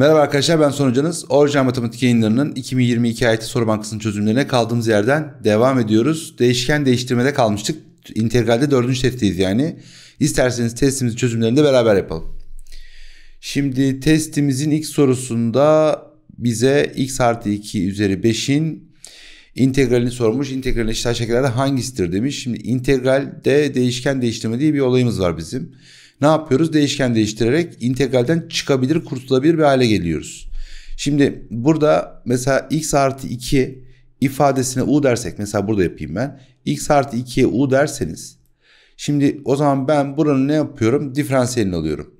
Merhaba arkadaşlar ben Sonucanız. Orijinal Matematik yayınlarının 2022 ayeti soru bankasının çözümlerine kaldığımız yerden devam ediyoruz. Değişken değiştirmede kalmıştık. İntegralde dördüncü testteyiz yani. İsterseniz testimizin çözümlerini de beraber yapalım. Şimdi testimizin ilk sorusunda bize x artı 2 üzeri 5'in integralini sormuş. İntegralin eşit şekillerde hangisidir demiş. Şimdi integralde değişken değiştirme diye bir olayımız var bizim ne yapıyoruz? Değişken değiştirerek integralden çıkabilir, kurtulabilir bir hale geliyoruz. Şimdi burada mesela x artı 2 ifadesine u dersek mesela burada yapayım ben. x artı 2'ye u derseniz şimdi o zaman ben buranın ne yapıyorum? Diferansiyelini alıyorum.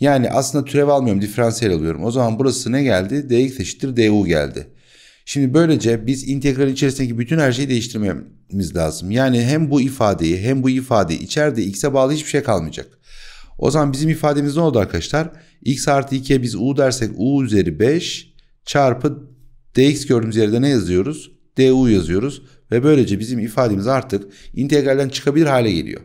Yani aslında türev almıyorum diferansiyel alıyorum. O zaman burası ne geldi? dx eşittir du geldi. Şimdi böylece biz integralin içerisindeki bütün her şeyi değiştirmemiz lazım. Yani hem bu ifadeyi hem bu ifadeyi içeride x'e bağlı hiçbir şey kalmayacak. O zaman bizim ifademiz ne oldu arkadaşlar? x artı 2'ye biz u dersek u üzeri 5 çarpı dx gördüğümüz yerde ne yazıyoruz? du yazıyoruz. Ve böylece bizim ifademiz artık integralden çıkabilir hale geliyor.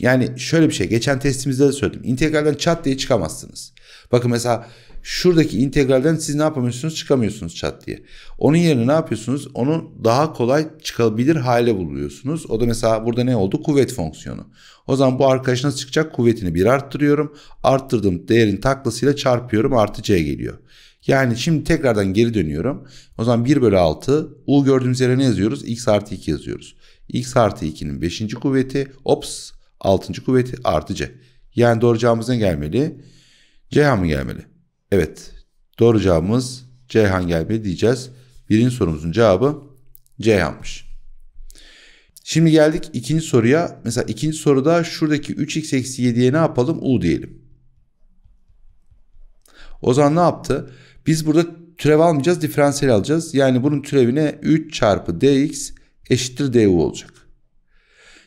Yani şöyle bir şey. Geçen testimizde de söyledim. İntegralden çat diye çıkamazsınız. Bakın mesela şuradaki integralden siz ne yapamıyorsunuz? Çıkamıyorsunuz çat diye. Onun yerine ne yapıyorsunuz? Onu daha kolay çıkabilir hale buluyorsunuz. O da mesela burada ne oldu? Kuvvet fonksiyonu. O zaman bu arkadaş nasıl çıkacak? Kuvvetini bir arttırıyorum. Arttırdığım değerin taklasıyla çarpıyorum. Artı C geliyor. Yani şimdi tekrardan geri dönüyorum. O zaman 1 bölü 6. U gördüğümüz yere ne yazıyoruz? X artı 2 yazıyoruz. X artı 2'nin 5. kuvveti. Ops 6. kuvveti artı C. Yani doğru cevabımız ne gelmeli? C mı gelmeli? Evet doğru cevabımız Ceyhan gelmedi diyeceğiz. Birinci sorumuzun cevabı Ceyhan'mış. Şimdi geldik ikinci soruya. Mesela ikinci soruda şuradaki 3x eksi 7'ye ne yapalım? U diyelim. Ozan ne yaptı? Biz burada türev almayacağız, diferansiyel alacağız. Yani bunun türevine 3 çarpı dx eşittir du olacak.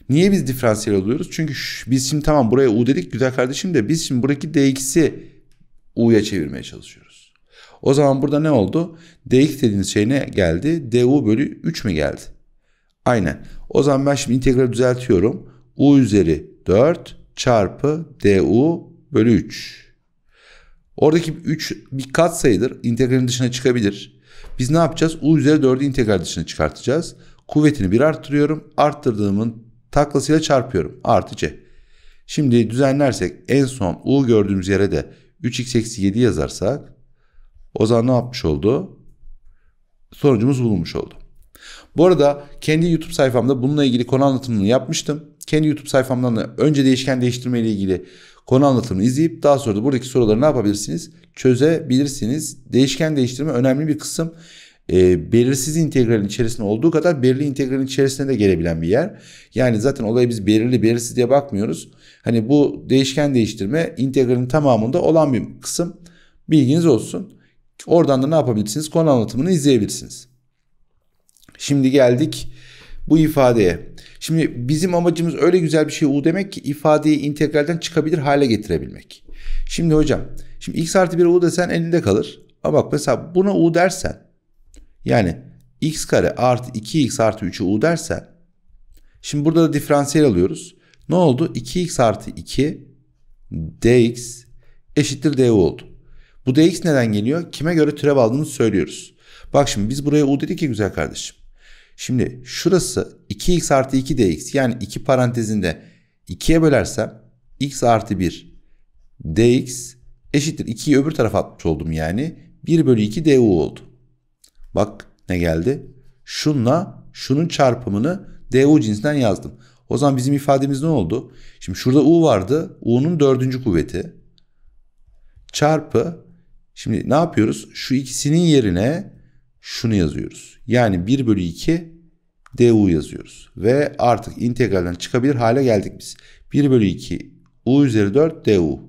Niye biz diferansiyel alıyoruz? Çünkü biz şimdi tamam buraya u dedik güzel kardeşim de biz şimdi buradaki dx'i U'ya çevirmeye çalışıyoruz. O zaman burada ne oldu? Dx dediğiniz şey ne geldi? Du bölü 3 mi geldi? Aynen. O zaman ben şimdi integrali düzeltiyorum. U üzeri 4 çarpı du bölü 3. Oradaki 3 bir kat sayıdır. İntegralin dışına çıkabilir. Biz ne yapacağız? U üzeri 4'ü integral dışına çıkartacağız. Kuvvetini 1 arttırıyorum. Arttırdığımın taklasıyla çarpıyorum. Artı c. Şimdi düzenlersek en son U gördüğümüz yere de 3x eksi 7 yazarsak o zaman ne yapmış oldu? Sonucumuz bulunmuş oldu. Bu arada kendi YouTube sayfamda bununla ilgili konu anlatımını yapmıştım. Kendi YouTube sayfamdan da önce değişken değiştirme ile ilgili konu anlatımını izleyip daha sonra da buradaki soruları ne yapabilirsiniz? Çözebilirsiniz. Değişken değiştirme önemli bir kısım e, belirsiz integralin içerisinde olduğu kadar belirli integralin içerisinde de gelebilen bir yer. Yani zaten olaya biz belirli belirsiz diye bakmıyoruz. Hani bu değişken değiştirme integralin tamamında olan bir kısım. Bilginiz olsun. Oradan da ne yapabilirsiniz? Konu anlatımını izleyebilirsiniz. Şimdi geldik bu ifadeye. Şimdi bizim amacımız öyle güzel bir şey u demek ki ifadeyi integralden çıkabilir hale getirebilmek. Şimdi hocam, şimdi x artı 1 u desen elinde kalır. Ama bak mesela buna u dersen yani x kare artı 2x artı 3'ü u dersen şimdi burada da diferansiyel alıyoruz. Ne oldu? 2x artı 2 dx eşittir du oldu. Bu dx neden geliyor? Kime göre türev aldığını söylüyoruz. Bak şimdi biz buraya u dedik ki güzel kardeşim. Şimdi şurası 2x artı 2 dx yani 2 parantezinde 2'ye bölersem x artı 1 dx eşittir 2'yi öbür tarafa atmış oldum yani 1 bölü 2 du oldu. Bak ne geldi? Şunla şunun çarpımını DU cinsinden yazdım. O zaman bizim ifademiz ne oldu? Şimdi şurada U vardı. U'nun dördüncü kuvveti. Çarpı. Şimdi ne yapıyoruz? Şu ikisinin yerine şunu yazıyoruz. Yani 1 bölü 2 du yazıyoruz. Ve artık integralden çıkabilir hale geldik biz. 1 bölü 2 u üzeri 4 du.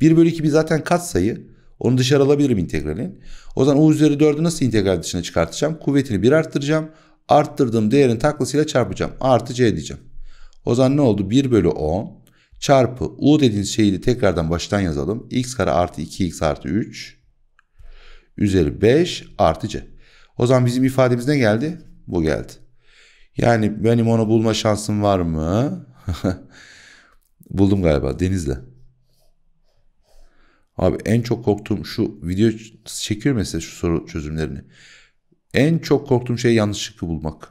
1 bölü 2 bir zaten sayı. Onu dışarı alabilirim integralin. O zaman u üzeri 4'ü nasıl integral dışına çıkartacağım? Kuvvetini 1 arttıracağım. Arttırdığım değerin taklasıyla çarpacağım. Artı c diyeceğim. O zaman ne oldu? 1 bölü 10 çarpı u dediğiniz şeyi de tekrardan baştan yazalım. x kare artı 2x artı 3 üzeri 5 artı c. O zaman bizim ifademiz ne geldi? Bu geldi. Yani benim onu bulma şansım var mı? Buldum galiba denizle. Abi en çok korktuğum şu video çekiyor mesela şu soru çözümlerini. En çok korktuğum şey yanlışlıkı bulmak.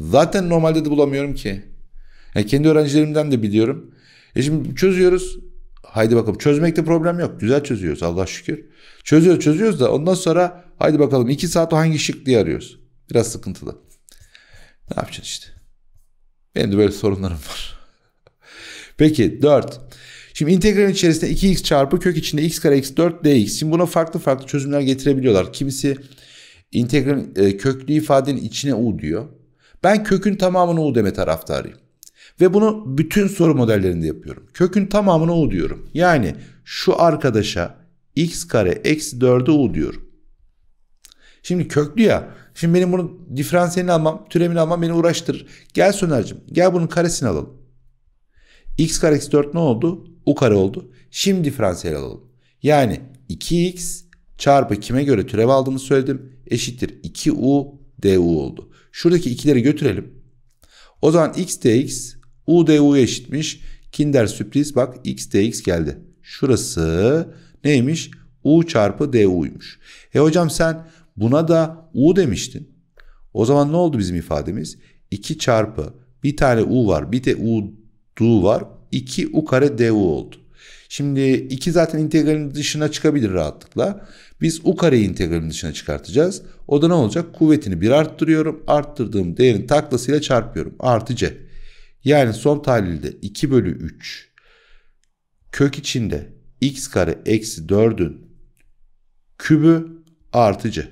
Zaten normalde de bulamıyorum ki. Yani kendi öğrencilerimden de biliyorum. E şimdi çözüyoruz. Haydi bakalım çözmekte problem yok. Güzel çözüyoruz Allah şükür. Çözüyoruz çözüyoruz da ondan sonra haydi bakalım iki saat o hangi şık diye arıyoruz. Biraz sıkıntılı. Ne yapacaksın işte. Benim de böyle sorunlarım var. Peki dört. Şimdi integralin içerisinde 2x çarpı kök içinde x kare x 4 dx. Şimdi buna farklı farklı çözümler getirebiliyorlar. Kimisi integralin e, köklü ifadenin içine u diyor. Ben kökün tamamını u deme taraftarıyım. Ve bunu bütün soru modellerinde yapıyorum. Kökün tamamını u diyorum. Yani şu arkadaşa x kare eksi 4'e u diyorum. Şimdi köklü ya. Şimdi benim bunun diferansiyelini almam, türevini almam beni uğraştırır. Gel Söner'cim gel bunun karesini alalım. x kare eksi 4 ne oldu? U kare oldu. Şimdi diferansiyel alalım. Yani 2x çarpı kime göre türev aldığımı söyledim. Eşittir 2u du oldu. Şuradaki ikileri götürelim. O zaman x dx u du eşitmiş. Kinder sürpriz bak x dx geldi. Şurası neymiş? u çarpı du'ymuş. E hocam sen buna da u demiştin. O zaman ne oldu bizim ifademiz? 2 çarpı bir tane u var bir de u du var. 2 u kare du oldu. Şimdi 2 zaten integralin dışına çıkabilir rahatlıkla. Biz u kareyi integralin dışına çıkartacağız. O da ne olacak? Kuvvetini 1 arttırıyorum. Arttırdığım değerin taklasıyla çarpıyorum. Artı c. Yani son tahlilde 2 bölü 3 kök içinde x kare eksi 4'ün kübü artı c.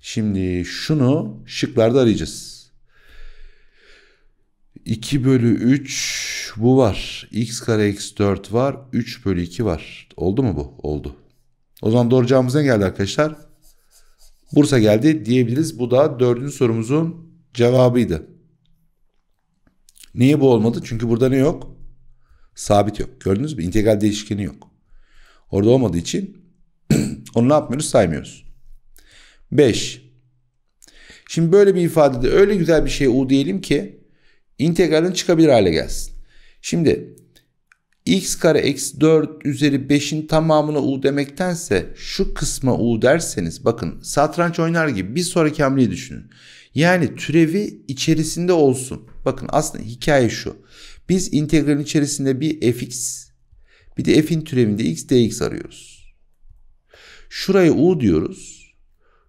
Şimdi şunu şıklarda arayacağız. 2 bölü 3 bu var. X kare x 4 var. 3 bölü 2 var. Oldu mu bu? Oldu. O zaman doğru cevabımız ne geldi arkadaşlar? Bursa geldi diyebiliriz. Bu da dördüncü sorumuzun cevabıydı. Niye bu olmadı? Çünkü burada ne yok? Sabit yok. Gördünüz mü? İntegral değişkeni yok. Orada olmadığı için onu ne yapmıyoruz? Saymıyoruz. 5. Şimdi böyle bir ifadede öyle güzel bir şey u diyelim ki integralin çıkabilir hale gelsin. Şimdi x kare eksi 4 üzeri 5'in tamamına u demektense şu kısma u derseniz bakın satranç oynar gibi bir sonraki hamleyi düşünün. Yani türevi içerisinde olsun. Bakın aslında hikaye şu. Biz integralin içerisinde bir fx bir de f'in türevinde x dx arıyoruz. Şuraya u diyoruz.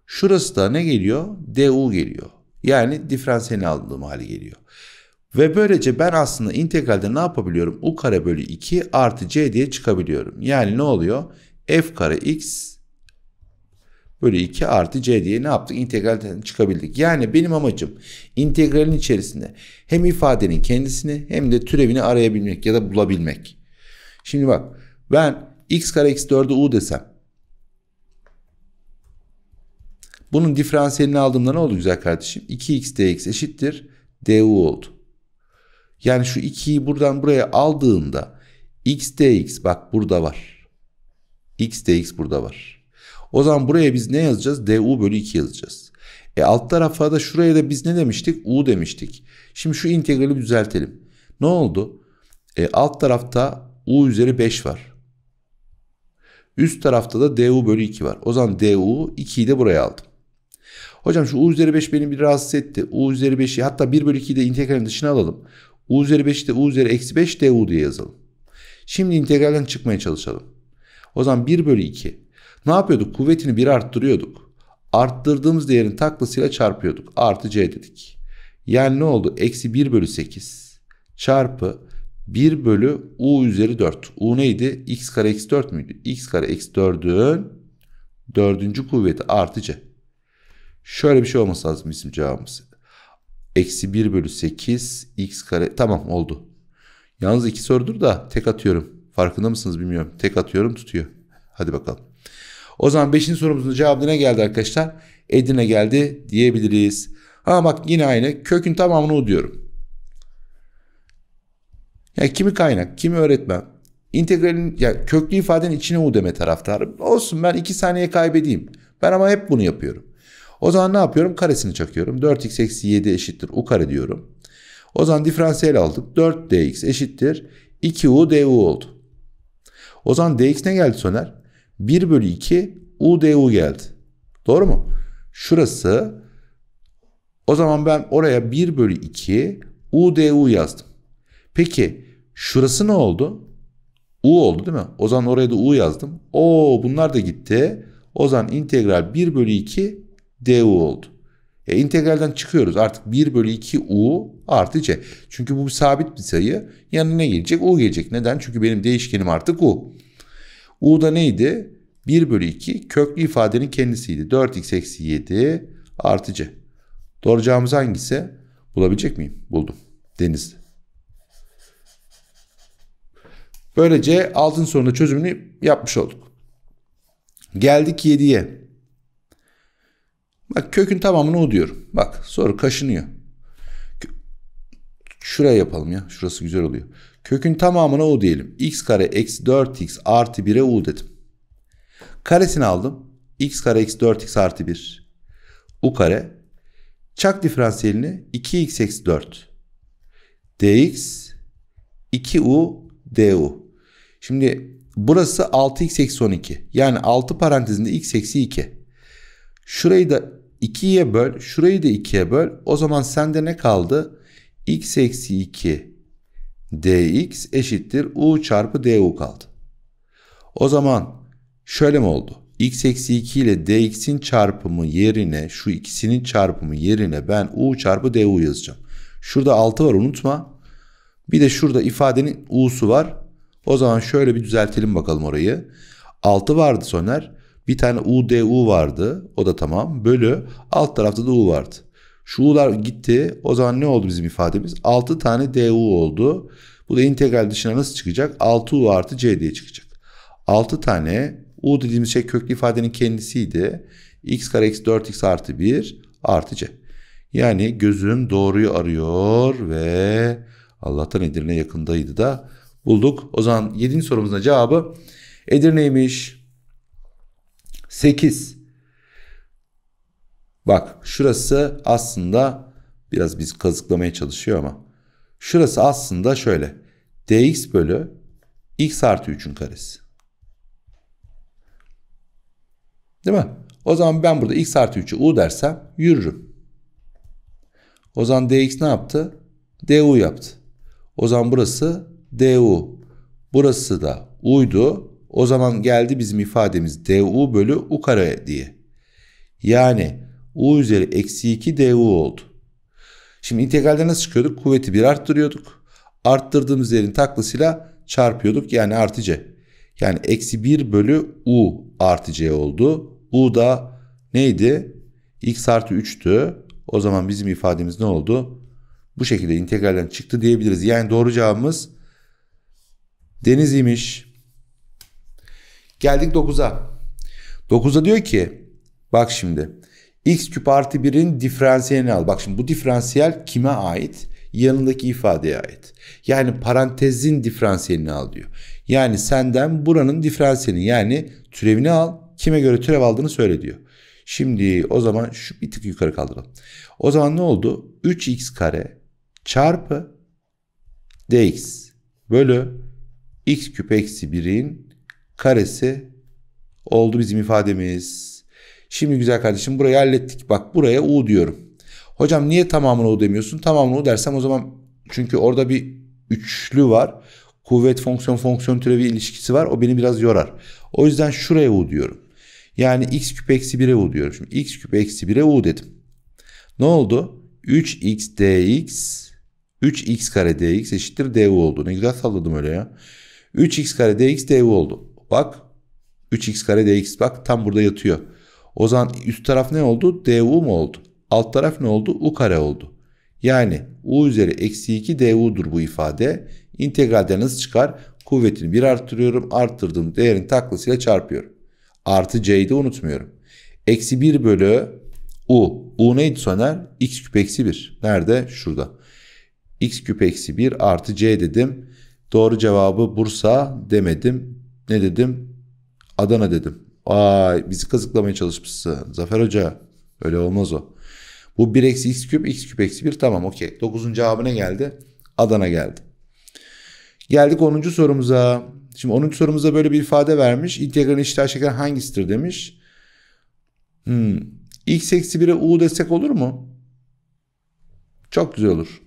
Şurası da ne geliyor? du geliyor. Yani diferansiyelini aldığım hali geliyor. Ve böylece ben aslında integralde ne yapabiliyorum? U kare bölü 2 artı c diye çıkabiliyorum. Yani ne oluyor? F kare x bölü 2 artı c diye ne yaptık? İntegralden çıkabildik. Yani benim amacım integralin içerisinde hem ifadenin kendisini hem de türevini arayabilmek ya da bulabilmek. Şimdi bak ben x kare x 4'e u desem bunun diferansiyelini aldığımda ne oldu güzel kardeşim? 2x dx eşittir du oldu. Yani şu 2'yi buradan buraya aldığında x dx bak burada var. x dx burada var. O zaman buraya biz ne yazacağız? du bölü 2 yazacağız. E alt tarafa da şuraya da biz ne demiştik? u demiştik. Şimdi şu integrali düzeltelim. Ne oldu? E alt tarafta u üzeri 5 var. Üst tarafta da du bölü 2 var. O zaman du 2'yi de buraya aldım. Hocam şu u üzeri 5 beni bir rahatsız etti. u üzeri 5'i hatta 1 bölü 2'yi de integralin dışına alalım u üzeri 5'i de u üzeri eksi 5 du diye yazalım. Şimdi integralden çıkmaya çalışalım. O zaman 1 bölü 2. Ne yapıyorduk? Kuvvetini 1 arttırıyorduk. Arttırdığımız değerin taklasıyla çarpıyorduk. Artı c dedik. Yani ne oldu? Eksi 1 bölü 8 çarpı 1 bölü u üzeri 4. u neydi? x kare eksi 4 müydü? x kare eksi 4'ün 4. kuvveti artı c. Şöyle bir şey olması lazım bizim cevabımız. Eksi 1 bölü 8 x kare. Tamam oldu. Yalnız iki sorudur da tek atıyorum. Farkında mısınız bilmiyorum. Tek atıyorum tutuyor. Hadi bakalım. O zaman 5. sorumuzun cevabı ne geldi arkadaşlar? Edirne geldi diyebiliriz. Ha bak yine aynı. Kökün tamamını u diyorum. Ya kimi kaynak, kimi öğretmen. İntegralin ya köklü ifadenin içine u deme taraftarı. Olsun ben 2 saniye kaybedeyim. Ben ama hep bunu yapıyorum. O zaman ne yapıyorum? Karesini çakıyorum. 4x eksi 7 eşittir u kare diyorum. O zaman diferansiyel aldık. 4dx eşittir 2u du oldu. O zaman dx ne geldi Soner? 1 bölü 2 u du geldi. Doğru mu? Şurası o zaman ben oraya 1 bölü 2 u du yazdım. Peki şurası ne oldu? U oldu değil mi? O zaman oraya da U yazdım. Oo, bunlar da gitti. O zaman integral 1 bölü 2 du oldu. E, integralden çıkıyoruz. Artık 1 bölü 2 u artı c. Çünkü bu bir sabit bir sayı. Yanına ne gelecek? u gelecek. Neden? Çünkü benim değişkenim artık u. u da neydi? 1 bölü 2 köklü ifadenin kendisiydi. 4x eksi 7 artı c. Doğru cevabımız hangisi? Bulabilecek miyim? Buldum. Deniz. Böylece altın sonunda çözümünü yapmış olduk. Geldik 7'ye. Bak kökün tamamını o diyorum. Bak sonra kaşınıyor. Şuraya yapalım ya. Şurası güzel oluyor. Kökün tamamına u diyelim. x kare eksi 4x artı 1'e u dedim. Karesini aldım. x kare eksi 4x artı 1. u kare. Çak diferansiyelini 2x eksi 4. dx 2u du. Şimdi burası 6x eksi 12. Yani 6 parantezinde x eksi 2. Şurayı da 2'ye böl. Şurayı da 2'ye böl. O zaman sende ne kaldı? x eksi 2 dx eşittir u çarpı du kaldı. O zaman şöyle mi oldu? x eksi 2 ile dx'in çarpımı yerine şu ikisinin çarpımı yerine ben u çarpı du yazacağım. Şurada 6 var unutma. Bir de şurada ifadenin u'su var. O zaman şöyle bir düzeltelim bakalım orayı. 6 vardı Soner. Bir tane u UDU vardı. O da tamam. Bölü alt tarafta da U vardı. Şu U'lar gitti. O zaman ne oldu bizim ifademiz? 6 tane DU oldu. Bu da integral dışına nasıl çıkacak? 6U artı C diye çıkacak. 6 tane U dediğimiz şey köklü ifadenin kendisiydi. X kare X 4X artı 1 artı C. Yani gözüm doğruyu arıyor ve Allah'tan Edirne yakındaydı da bulduk. O zaman 7. sorumuzun cevabı Edirne'ymiş. 8. Bak şurası aslında biraz biz kazıklamaya çalışıyor ama şurası aslında şöyle. dx bölü x artı 3'ün karesi. Değil mi? O zaman ben burada x artı 3'ü u dersem yürürüm. O zaman dx ne yaptı? du yaptı. O zaman burası du. Burası da uydu. O zaman geldi bizim ifademiz du bölü u kare diye. Yani u üzeri eksi 2 du oldu. Şimdi integralde nasıl çıkıyorduk? Kuvveti bir arttırıyorduk. Arttırdığımız yerin taklasıyla çarpıyorduk yani artı c. Yani eksi 1 bölü u artı c oldu. U da neydi? x artı 3'tü. O zaman bizim ifademiz ne oldu? Bu şekilde integralden çıktı diyebiliriz. Yani doğru cevabımız deniz imiş. Geldik 9'a. 9'a diyor ki bak şimdi x küp artı 1'in diferansiyelini al. Bak şimdi bu diferansiyel kime ait? Yanındaki ifadeye ait. Yani parantezin diferansiyelini al diyor. Yani senden buranın diferansiyelini yani türevini al. Kime göre türev aldığını söyle diyor. Şimdi o zaman şu bir tık yukarı kaldıralım. O zaman ne oldu? 3x kare çarpı dx bölü x küp eksi 1'in karesi oldu bizim ifademiz. Şimdi güzel kardeşim burayı hallettik. Bak buraya u diyorum. Hocam niye tamamını u demiyorsun? Tamamını u dersem o zaman çünkü orada bir üçlü var. Kuvvet fonksiyon fonksiyon türevi ilişkisi var. O beni biraz yorar. O yüzden şuraya u diyorum. Yani x küp eksi 1'e u diyorum. Şimdi x küp eksi 1'e u dedim. Ne oldu? 3x dx 3x kare dx eşittir du oldu. Ne güzel salladım öyle ya. 3x kare dx du oldu. Bak 3x kare dx bak tam burada yatıyor. O zaman üst taraf ne oldu? du mu oldu? Alt taraf ne oldu? u kare oldu. Yani u üzeri eksi 2 du'dur bu ifade. İntegralde nasıl çıkar? Kuvvetini 1 arttırıyorum. Arttırdığım değerin taklasıyla çarpıyorum. Artı c'yi de unutmuyorum. Eksi 1 bölü u. u neydi soner? x küp eksi 1. Nerede? Şurada. x küp eksi 1 artı c dedim. Doğru cevabı Bursa demedim. Ne dedim? Adana dedim. Ay bizi kazıklamaya çalışmışsın. Zafer Hoca öyle olmaz o. Bu 1 eksi x küp x küp eksi 1 tamam okey. 9'un cevabına geldi? Adana geldi. Geldik 10. sorumuza. Şimdi 10. sorumuza böyle bir ifade vermiş. İntegralin işler şeker hangisidir demiş. Hmm. x eksi 1'e u desek olur mu? Çok güzel olur.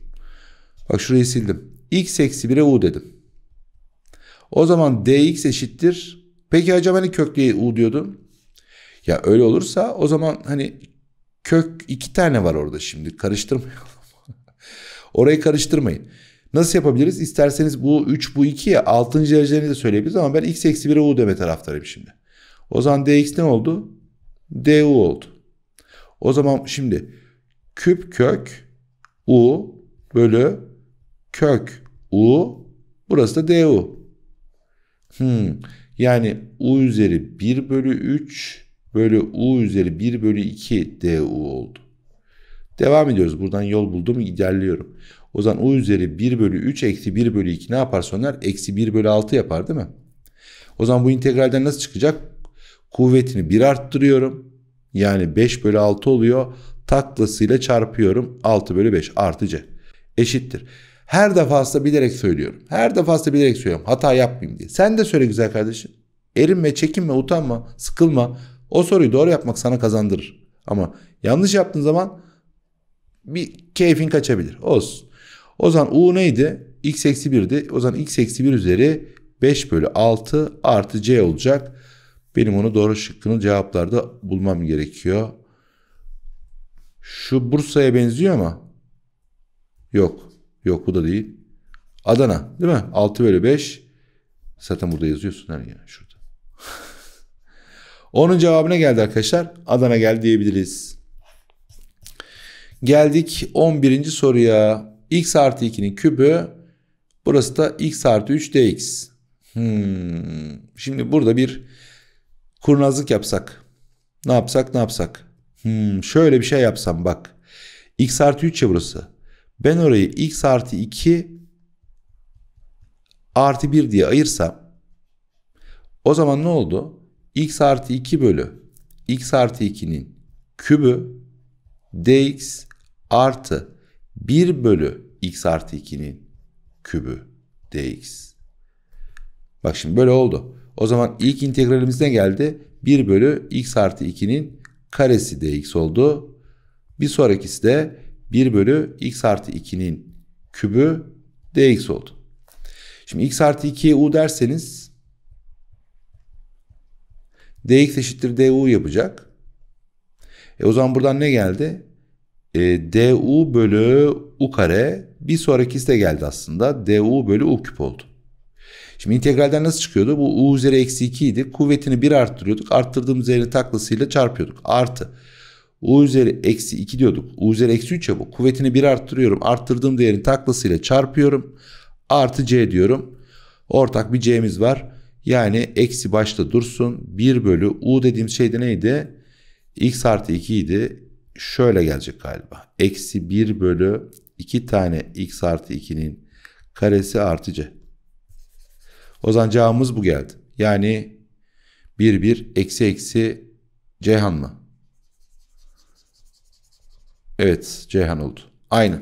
Bak şurayı sildim. x eksi 1'e u dedim. O zaman dx eşittir. Peki acaba hani köklüye u diyordum. Ya öyle olursa o zaman hani kök iki tane var orada şimdi karıştırmayalım. Orayı karıştırmayın. Nasıl yapabiliriz? İsterseniz bu 3 bu 2'ye 6. derecelerini de söyleyebiliriz ama ben x eksi 1'e u deme taraftarıyım şimdi. O zaman dx ne oldu? du oldu. O zaman şimdi küp kök u bölü kök u burası da du. Hmm. Yani u üzeri 1 bölü 3 bölü u üzeri 1 bölü 2 du oldu. Devam ediyoruz. Buradan yol buldum ilerliyorum. O zaman u üzeri 1 bölü 3 eksi 1 bölü 2 ne yapar soner? Eksi 1 bölü 6 yapar değil mi? O zaman bu integralden nasıl çıkacak? Kuvvetini 1 arttırıyorum. Yani 5 bölü 6 oluyor. Taklasıyla çarpıyorum. 6 bölü 5 artı c. Eşittir. Her defasında bilerek söylüyorum. Her defasında bilerek söylüyorum. Hata yapmayayım diye. Sen de söyle güzel kardeşim. Erinme, çekinme, utanma, sıkılma. O soruyu doğru yapmak sana kazandırır. Ama yanlış yaptığın zaman bir keyfin kaçabilir. Olsun. O zaman U neydi? X eksi 1'di. O zaman X eksi 1 üzeri 5 bölü 6 artı C olacak. Benim onu doğru şıkkını cevaplarda bulmam gerekiyor. Şu Bursa'ya benziyor ama yok. Yok bu da değil. Adana değil mi? 6 bölü 5. Zaten burada yazıyorsun her yani şurada. Onun cevabına geldi arkadaşlar. Adana geldi diyebiliriz. Geldik 11. soruya. x artı 2'nin kübü. Burası da x artı 3 dx. Hmm. Şimdi burada bir kurnazlık yapsak. Ne yapsak ne yapsak? Hmm. Şöyle bir şey yapsam bak. x artı 3 ya burası. Ben orayı x artı 2 artı 1 diye ayırsam o zaman ne oldu? x artı 2 bölü x artı 2'nin kübü dx artı 1 bölü x artı 2'nin kübü dx. Bak şimdi böyle oldu. O zaman ilk integralimiz ne geldi? 1 bölü x artı 2'nin karesi dx oldu. Bir sonrakisi de 1 bölü x artı 2'nin kübü dx oldu. Şimdi x artı 2'ye u derseniz dx eşittir du yapacak. E o zaman buradan ne geldi? E, du bölü u kare bir sonrakisi de geldi aslında. du bölü u küp oldu. Şimdi integralden nasıl çıkıyordu? Bu u üzeri eksi 2 idi. Kuvvetini 1 arttırıyorduk. Arttırdığımız yerin taklasıyla çarpıyorduk. Artı. U üzeri eksi 2 diyorduk. U üzeri eksi 3 ya bu. Kuvvetini 1 arttırıyorum. Arttırdığım değerin taklasıyla çarpıyorum. Artı C diyorum. Ortak bir C'miz var. Yani eksi başta dursun. 1 bölü U dediğim şey de neydi? X artı 2 idi. Şöyle gelecek galiba. Eksi 1 bölü 2 tane X artı 2'nin karesi artı C. O zaman cevabımız bu geldi. Yani 1 1 eksi eksi Ceyhan mı? Evet Ceyhan oldu. Aynı.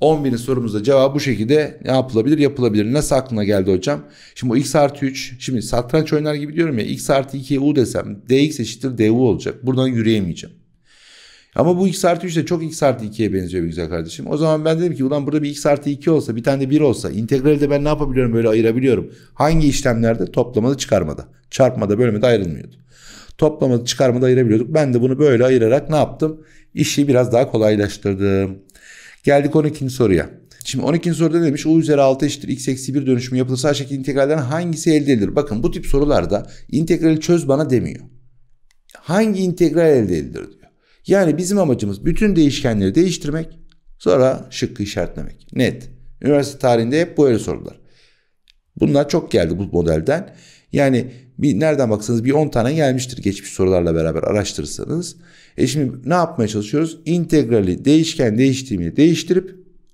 10 binin sorumuzda cevap bu şekilde ne yapılabilir yapılabilir. Nasıl aklına geldi hocam? Şimdi bu x artı 3 şimdi satranç oynar gibi diyorum ya x artı 2 u desem dx eşittir du olacak. Buradan yürüyemeyeceğim. Ama bu x artı 3 de çok x artı 2'ye benziyor bir güzel kardeşim. O zaman ben dedim ki ulan burada bir x artı 2 olsa bir tane de 1 olsa integrali de ben ne yapabiliyorum böyle ayırabiliyorum. Hangi işlemlerde? Toplamada çıkarmada. Çarpmada bölmede ayrılmıyordu. Toplamada çıkarmada ayırabiliyorduk. Ben de bunu böyle ayırarak ne yaptım? İşi biraz daha kolaylaştırdım. Geldik 12. soruya. Şimdi 12. soruda demiş? U üzeri 6 eşittir x eksi 1 dönüşümü yapılırsa aşağıdaki integralden hangisi elde edilir? Bakın bu tip sorularda integrali çöz bana demiyor. Hangi integral elde edilir diyor. Yani bizim amacımız bütün değişkenleri değiştirmek sonra şıkkı işaretlemek. Net. Üniversite tarihinde hep böyle sorular. Bunlar çok geldi bu modelden. Yani bir nereden baksanız bir 10 tane gelmiştir geçmiş sorularla beraber araştırırsanız. E şimdi ne yapmaya çalışıyoruz? İntegrali değişken değiştiğini değiştirip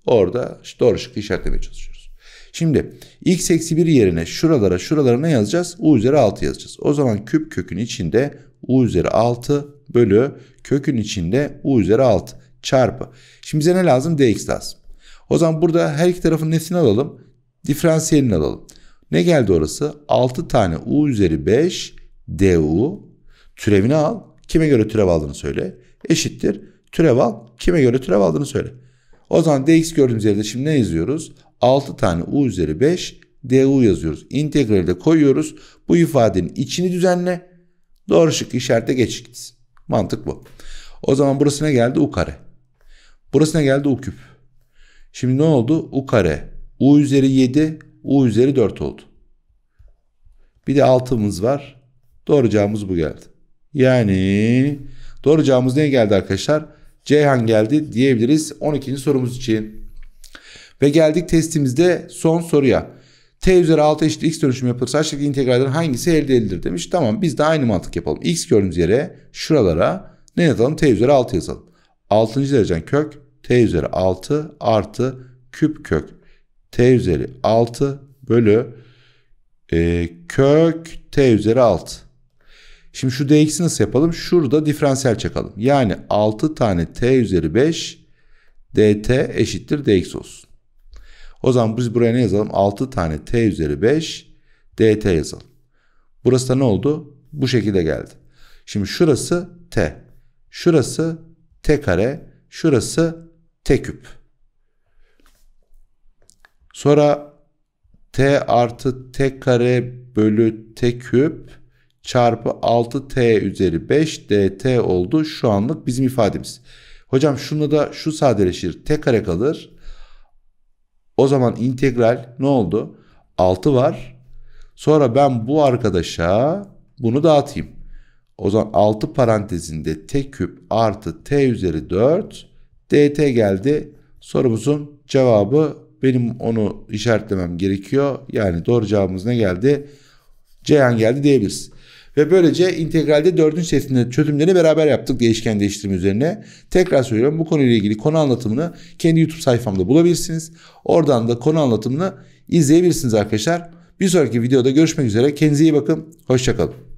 orada işte doğru şıkkı işaretlemeye çalışıyoruz. Şimdi x eksi 1 yerine şuralara şuralara ne yazacağız? u üzeri 6 yazacağız. O zaman küp kökün içinde u üzeri 6 bölü kökün içinde u üzeri 6 çarpı. Şimdi bize ne lazım? dx lazım. O zaman burada her iki tarafın nesini alalım? Diferansiyelini alalım. Ne geldi orası? 6 tane u üzeri 5 du türevini al. Kime göre türev aldığını söyle. Eşittir türev al. Kime göre türev aldığını söyle. O zaman dx gördüğümüz yerde şimdi ne yazıyoruz? 6 tane u üzeri 5 du yazıyoruz. İntegrali de koyuyoruz. Bu ifadenin içini düzenle. Doğru şık işarete geç Mantık bu. O zaman burası ne geldi? U kare. Burası ne geldi? U küp. Şimdi ne oldu? U kare. U üzeri 7 U üzeri 4 oldu. Bir de 6'mız var. Doğuracağımız bu geldi. Yani doğuracağımız ne geldi arkadaşlar? Ceyhan geldi diyebiliriz 12. sorumuz için. Ve geldik testimizde son soruya. T üzeri 6 eşittir x dönüşümü yapılırsa aşağıdaki integrallerin hangisi elde edilir demiş. Tamam biz de aynı mantık yapalım. x gördüğümüz yere şuralara ne yazalım? T üzeri 6 yazalım. 6. derecen kök T üzeri 6 artı küp kök t üzeri 6 bölü e, kök t üzeri 6. Şimdi şu dx'i nasıl yapalım? Şurada diferansiyel çakalım. Yani 6 tane t üzeri 5 dt eşittir dx olsun. O zaman biz buraya ne yazalım? 6 tane t üzeri 5 dt yazalım. Burası da ne oldu? Bu şekilde geldi. Şimdi şurası t. Şurası t kare. Şurası t küp. Sonra t artı t kare bölü t küp çarpı 6t üzeri 5 dt oldu şu anlık bizim ifademiz. Hocam şunu da şu sadeleşir t kare kalır. O zaman integral ne oldu? 6 var. Sonra ben bu arkadaşa bunu dağıtayım. O zaman 6 parantezinde t küp artı t üzeri 4 dt geldi. Sorumuzun cevabı benim onu işaretlemem gerekiyor. Yani doğru cevabımız ne geldi? Ceyhan geldi diyebiliriz. Ve böylece integralde dördüncü testinde çözümleri beraber yaptık değişken değiştirme üzerine. Tekrar söylüyorum bu konuyla ilgili konu anlatımını kendi YouTube sayfamda bulabilirsiniz. Oradan da konu anlatımını izleyebilirsiniz arkadaşlar. Bir sonraki videoda görüşmek üzere. Kendinize iyi bakın. Hoşçakalın.